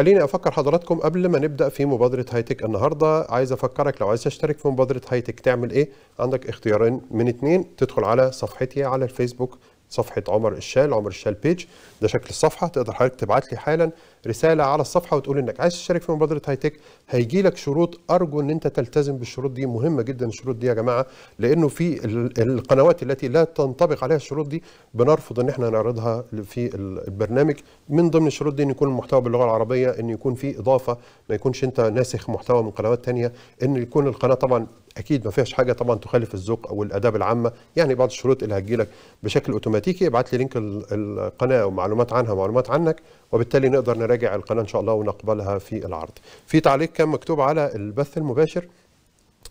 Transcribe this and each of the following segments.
خليني افكر حضراتكم قبل ما نبدا في مبادره هايتك النهارده عايز افكرك لو عايز تشترك في مبادره هايتك تعمل ايه عندك اختيارين من اتنين تدخل على صفحتي على الفيسبوك صفحه عمر الشال عمر الشال بيج ده شكل الصفحه تقدر حضرتك تبعت لي حالا رساله على الصفحه وتقول انك عايز تشارك في مبادره هاي تك هيجي لك شروط ارجو ان انت تلتزم بالشروط دي مهمه جدا الشروط دي يا جماعه لانه في القنوات التي لا تنطبق عليها الشروط دي بنرفض ان احنا نعرضها في البرنامج من ضمن الشروط دي ان يكون المحتوى باللغه العربيه ان يكون في اضافه ما يكونش انت ناسخ محتوى من قنوات ثانيه ان يكون القناه طبعا اكيد ما فيهاش حاجه طبعا تخالف الذوق او الاداب العامه يعني بعض الشروط اللي هتجي لك بشكل اوتوماتيك الفاتيكي ابعت لي لينك القناه ومعلومات عنها ومعلومات عنك وبالتالي نقدر نراجع القناه ان شاء الله ونقبلها في العرض. في تعليق كان مكتوب على البث المباشر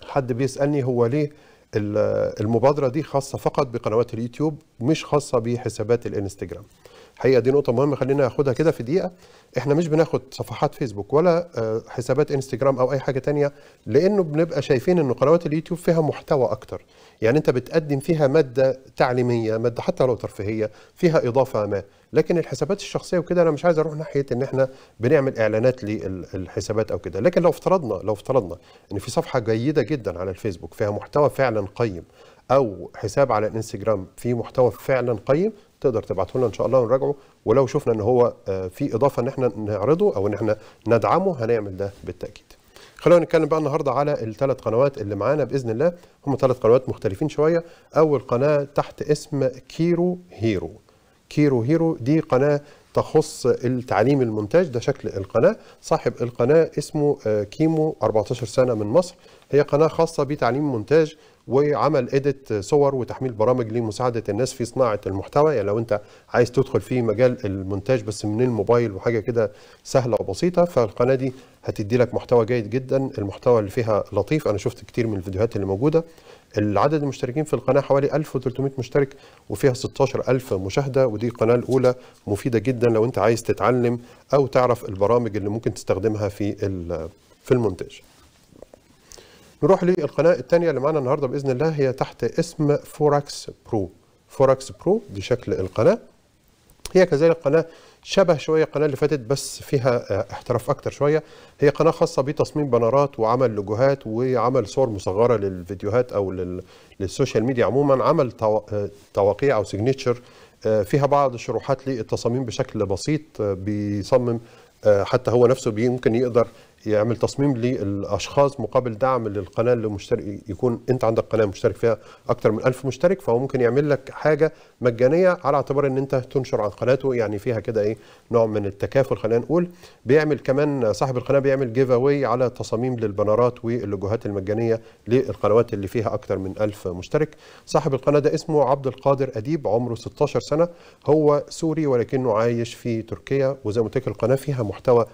حد بيسالني هو ليه المبادره دي خاصه فقط بقنوات اليوتيوب مش خاصه بحسابات الانستجرام. الحقيقه دي نقطه مهمه خلينا ناخدها كده في دقيقه احنا مش بناخد صفحات فيسبوك ولا آه، حسابات انستجرام او اي حاجه تانية لانه بنبقى شايفين ان قنوات اليوتيوب فيها محتوى اكتر يعني انت بتقدم فيها ماده تعليميه ماده حتى لو ترفيهيه فيها اضافه ما لكن الحسابات الشخصيه وكده انا مش عايز اروح ناحيه ان احنا بنعمل اعلانات للحسابات او كده لكن لو افترضنا لو افترضنا ان في صفحه جيده جدا على الفيسبوك فيها محتوى فعلا قيم او حساب على الانستجرام فيه محتوى فعلا قيم تقدر تبعته لنا ان شاء الله ونراجعه ولو شفنا ان هو آه، في اضافه ان احنا نعرضه او ان احنا ندعمه هنعمل ده بالتاكيد. خلونا نتكلم بقى النهارده على الثلاث قنوات اللي معانا باذن الله هم ثلاث قنوات مختلفين شويه اول قناه تحت اسم كيرو هيرو كيرو هيرو دي قناه تخص التعليم المونتاج ده شكل القناه صاحب القناه اسمه آه، كيمو 14 سنه من مصر هي قناه خاصه بتعليم مونتاج وعمل اديت صور وتحميل برامج لمساعده الناس في صناعه المحتوى يعني لو انت عايز تدخل في مجال المونتاج بس من الموبايل وحاجه كده سهله وبسيطه فالقناه دي هتدي لك محتوى جيد جدا المحتوى اللي فيها لطيف انا شفت كتير من الفيديوهات اللي موجوده العدد المشتركين في القناه حوالي 1300 مشترك وفيها 16000 مشاهده ودي القناه الاولى مفيده جدا لو انت عايز تتعلم او تعرف البرامج اللي ممكن تستخدمها في في المونتاج نروح للقناه الثانيه اللي معانا النهارده باذن الله هي تحت اسم فوركس برو فوركس برو دي شكل القناه هي كذلك قناه شبه شويه القناه اللي فاتت بس فيها آه، احتراف اكتر شويه هي قناه خاصه بتصميم بنرات وعمل لوجوهات وعمل صور مصغره للفيديوهات او لل... للسوشيال ميديا عموما عمل آه، تواقيع او سيجنتشر آه، فيها بعض الشروحات للتصاميم بشكل بسيط بيصمم حتى هو نفسه ممكن يقدر يعمل تصميم للاشخاص مقابل دعم للقناه اللي مشترك يكون انت عندك قناه مشترك فيها اكثر من ألف مشترك فهو ممكن يعمل لك حاجه مجانيه على اعتبار ان انت تنشر عن قناته يعني فيها كده ايه نوع من التكافل خلينا نقول بيعمل كمان صاحب القناه بيعمل جيف اواي على تصاميم للبنرات واللوجوهات المجانيه للقنوات اللي فيها اكثر من ألف مشترك صاحب القناه ده اسمه عبد القادر اديب عمره 16 سنه هو سوري ولكنه عايش في تركيا وزي ما قلت القناه فيها محتوى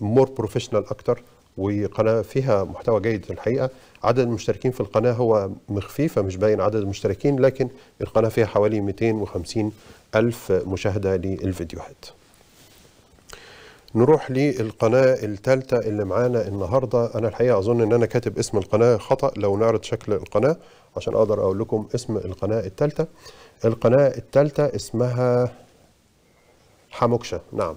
مور بروفيشنال اكتر وقناه فيها محتوى جيد الحقيقه عدد المشتركين في القناه هو مخفي فمش باين عدد المشتركين لكن القناه فيها حوالي 250 الف مشاهده للفيديوهات نروح للقناة الثالثة اللي معانا النهاردة أنا الحقيقة أظن أن أنا كاتب اسم القناة خطأ لو نعرض شكل القناة عشان أقدر أقول لكم اسم القناة الثالثة القناة الثالثة اسمها حموكشة نعم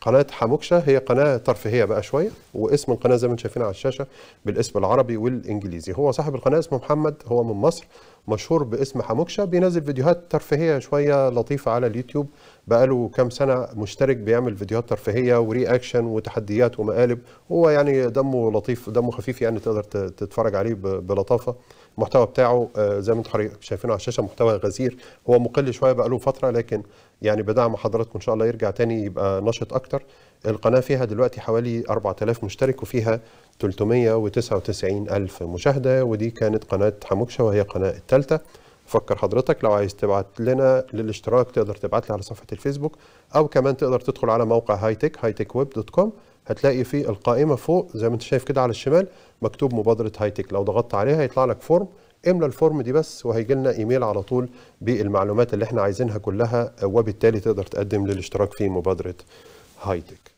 قناة حموكشة هي قناة ترفيهية بقى شوية واسم القناة زي ما انتم شايفين على الشاشة بالاسم العربي والانجليزي هو صاحب القناة اسمه محمد هو من مصر مشهور باسم حموكشة بينزل فيديوهات ترفيهية شوية لطيفة على اليوتيوب بقاله كام سنة مشترك بيعمل فيديوهات ترفيهية وري أكشن وتحديات ومقالب هو يعني دمه لطيف دمه خفيف يعني تقدر تتفرج عليه بلطافة المحتوى بتاعه آه، زي ما انتم شايفينه على الشاشه محتوى غزير هو مقل شويه بقى له فتره لكن يعني بدعم حضراتكم ان شاء الله يرجع تاني يبقى نشط اكتر القناه فيها دلوقتي حوالي 4000 مشترك وفيها 399 الف مشاهده ودي كانت قناه حموكشه وهي القناه الثالثه فكر حضرتك لو عايز تبعت لنا للاشتراك تقدر تبعت لي على صفحه الفيسبوك او كمان تقدر تدخل على موقع هاي تك هاي تك ويب دوت كوم هتلاقي في القائمه فوق زي ما انت شايف كده على الشمال مكتوب مبادره هايتك لو ضغطت عليها هيطلع لك فورم املى الفورم دي بس وهيجي لنا ايميل على طول بالمعلومات اللي احنا عايزينها كلها وبالتالي تقدر تقدم للاشتراك في مبادره هايتك